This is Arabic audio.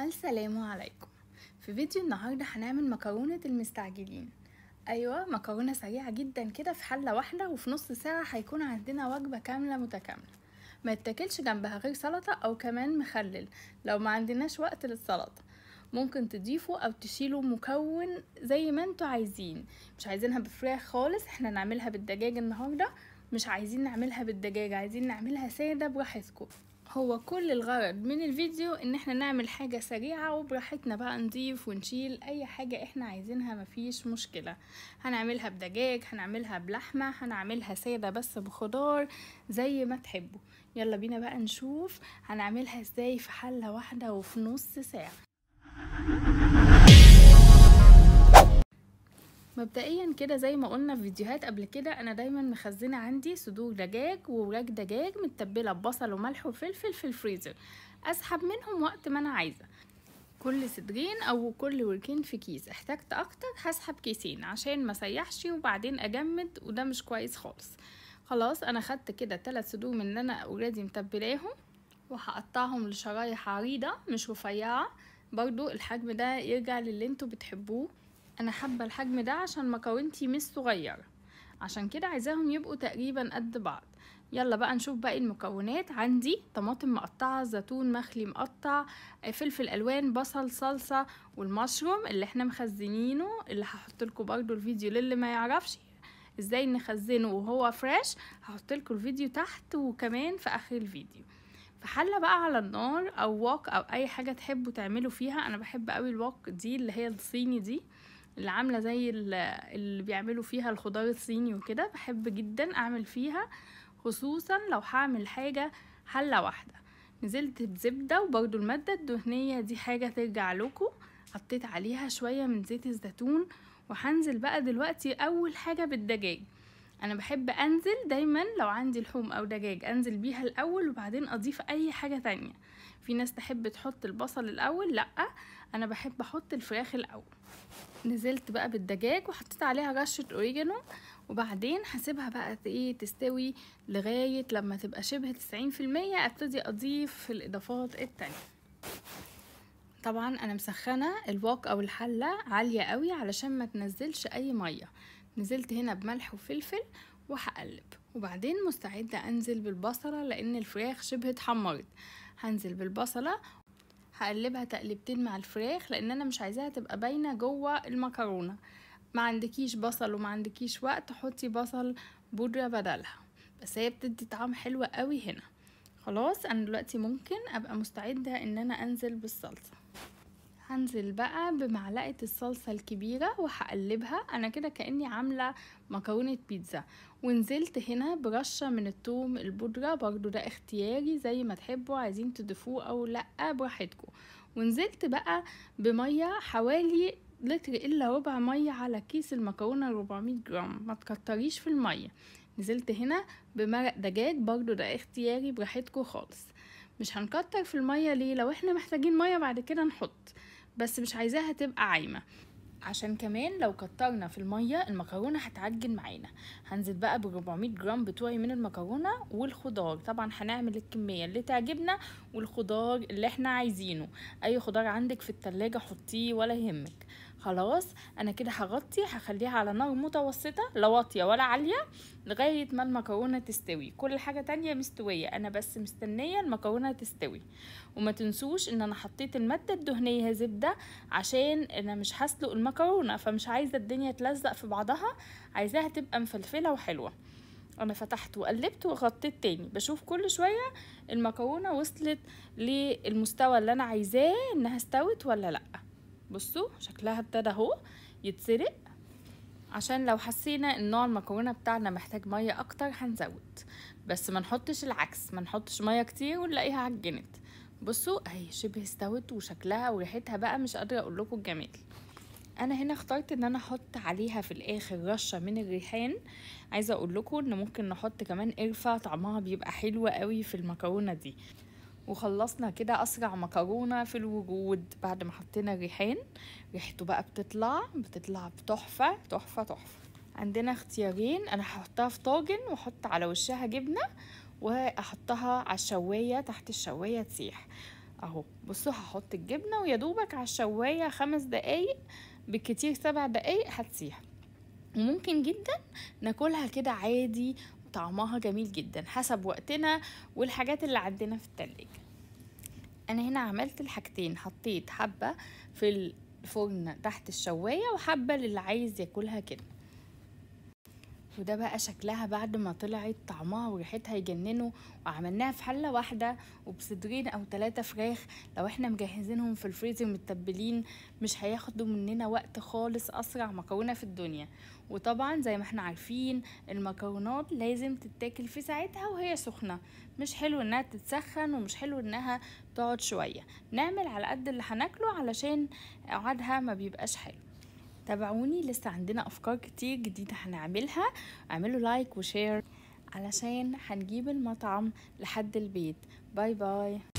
السلام عليكم في فيديو النهاردة هنعمل مكرونة المستعجلين أيوة مكرونة سريعة جدا كده في حلة واحدة وفي نص ساعة هيكون عندنا وجبة كاملة متكاملة ما يتاكلش جنبها غير سلطة أو كمان مخلل لو ما عندناش وقت للسلطة ممكن تضيفوا أو تشيلوا مكون زي ما انتوا عايزين مش عايزينها بفراخ خالص احنا نعملها بالدجاج النهاردة مش عايزين نعملها بالدجاج عايزين نعملها سادة براحتكم هو كل الغرض من الفيديو ان احنا نعمل حاجة سريعة وبراحتنا بقى نضيف ونشيل اي حاجة احنا عايزينها مفيش مشكلة هنعملها بدجاج هنعملها بلحمة هنعملها سادة بس بخضار زي ما تحبوا يلا بينا بقى نشوف هنعملها ازاي في حلة واحدة وفي نص ساعة مبدئيا كده زي ما قلنا في فيديوهات قبل كده انا دايما مخزنه عندي صدور دجاج وورق دجاج متبله ببصل وملح وفلفل في الفريزر اسحب منهم وقت ما انا عايزه كل صدرين او كل وركين في كيس احتجت اكتر هسحب كيسين عشان ما سيحش وبعدين اجمد وده مش كويس خالص خلاص انا خدت كده ثلاث صدور من اللي انا اوريدي متبلاهم وهقطعهم لشرايح عريضه مش رفيعه برضو الحجم ده يرجع للي انتوا بتحبوه انا حابه الحجم ده عشان مكونتي مش صغيره عشان كده عايزاهم يبقوا تقريبا قد بعض يلا بقى نشوف باقي المكونات عندي طماطم مقطعه زيتون مخلي مقطع فلفل الوان بصل صلصه والمشروم اللي احنا مخزنينه اللي هحط لكم برده الفيديو للي ما يعرفش ازاي نخزنه وهو فريش هحط لكم الفيديو تحت وكمان في اخر الفيديو فحلة بقى على النار او ووك او اي حاجه تحبوا تعملوا فيها انا بحب قوي الووك دي اللي هي الصيني دي اللي عامله زي اللي بيعملوا فيها الخضار الصيني وكده بحب جدا اعمل فيها خصوصا لو هعمل حاجه حله واحده نزلت بزبده وبرده الماده الدهنيه دي حاجه ترجع لكم حطيت عليها شويه من زيت الزيتون وهنزل بقى دلوقتي اول حاجه بالدجاج انا بحب انزل دايما لو عندي لحوم او دجاج انزل بيها الاول وبعدين اضيف اي حاجه تانية في ناس تحب تحط البصل الاول لا انا بحب احط الفراخ الاول نزلت بقى بالدجاج وحطيت عليها رشه اوريجانو وبعدين هسيبها بقى ايه تستوي لغايه لما تبقى شبه 90% ابتدي اضيف الاضافات التانية طبعا انا مسخنه الواك او الحله عاليه قوي علشان ما تنزلش اي ميه نزلت هنا بملح وفلفل وهقلب وبعدين مستعدة أنزل بالبصلة لأن الفراخ شبه اتحمرت هنزل بالبصلة هقلبها تقلبتين مع الفراخ لأن أنا مش عايزاها تبقى باينة جوه المكرونة ما عندكيش بصل وما عندكيش وقت حطي بصل بودرة بدلها بس هي بتدي طعم حلو قوي هنا خلاص أنا دلوقتي ممكن أبقى مستعدة إن أنا أنزل بالصلصة هنزل بقى بمعلقة الصلصة الكبيرة وهقلبها انا كده كأني عاملة مكرونة بيتزا ونزلت هنا برشة من الثوم البودرة برضو ده اختياري زي ما تحبوا عايزين تضيفوه او لأ براحتكم ونزلت بقى بمية حوالي لتر الا ربع مية على كيس المكرونة 400 جرام ما تكتريش في المية نزلت هنا بمرق دجاج برضو ده اختياري براحتكم خالص مش هنكتر في المية ليه لو احنا محتاجين مية بعد كده نحط بس مش عايزاها تبقى عايمه عشان كمان لو كترنا في الميه المكرونه هتعجن معانا هنزل بقى ب 400 جرام بتوعي من المكرونه والخضار طبعا هنعمل الكميه اللي تعجبنا والخضار اللي احنا عايزينه اي خضار عندك في التلاجة حطيه ولا يهمك خلاص انا كده هغطي هخليها على نار متوسطه لا واطيه ولا عاليه لغايه ما المكرونه تستوي كل حاجه تانية مستويه انا بس مستنيه المكرونه تستوي وما تنسوش ان انا حطيت الماده الدهنيه زبده عشان انا مش هسلق المكرونه فمش عايزه الدنيا تلزق في بعضها عايزاها تبقى مفلفله وحلوه انا فتحت وقلبت وغطيت تاني بشوف كل شويه المكرونه وصلت للمستوى اللي انا عايزاه انها استوت ولا لا بصوا شكلها ابتدى اهو يتسرق عشان لو حسينا ان نوع المكرونه بتاعنا محتاج ميه اكتر هنزود بس ما نحطش العكس ما نحطش ميه كتير ونلاقيها عجنت بصوا اهي شبه استوت وشكلها وريحتها بقى مش قادره اقول لكم الجمال انا هنا اخترت ان انا احط عليها في الاخر رشه من الريحان عايزه اقول لكم ان ممكن نحط كمان قرفه طعمها بيبقى حلو قوي في المكرونه دي وخلصنا كده أسرع مكرونة في الوجود بعد ما حطينا الريحان ريحته بقى بتطلع بتطلع بتحفة تحفة تحفة عندنا اختيارين أنا هحطها في طاجن وأحط على وشها جبنة وأحطها على الشواية تحت الشواية تسيح أهو بصوا هحط الجبنة ويا دوبك على الشواية خمس دقايق بالكتير سبع دقايق هتسيح وممكن جدا ناكلها كده عادي طعمها جميل جدا حسب وقتنا والحاجات اللي عندنا في التلاجة انا هنا عملت الحاجتين حطيت حبة في الفرن تحت الشواية وحبة للي عايز ياكلها كده وده بقى شكلها بعد ما طلعت طعمها وريحتها يجننوا وعملناها في حله واحده وبصدرين او ثلاثه فراخ لو احنا مجهزينهم في الفريزر متبلين مش هياخدوا مننا وقت خالص اسرع مكرونه في الدنيا وطبعا زي ما احنا عارفين المكرونات لازم تتاكل في ساعتها وهي سخنه مش حلو انها تتسخن ومش حلو انها تقعد شويه نعمل على قد اللي هناكله علشان قعدها ما بيبقاش حلو تابعوني لسه عندنا افكار كتير جديده هنعملها اعملوا لايك وشير علشان هنجيب المطعم لحد البيت باي باي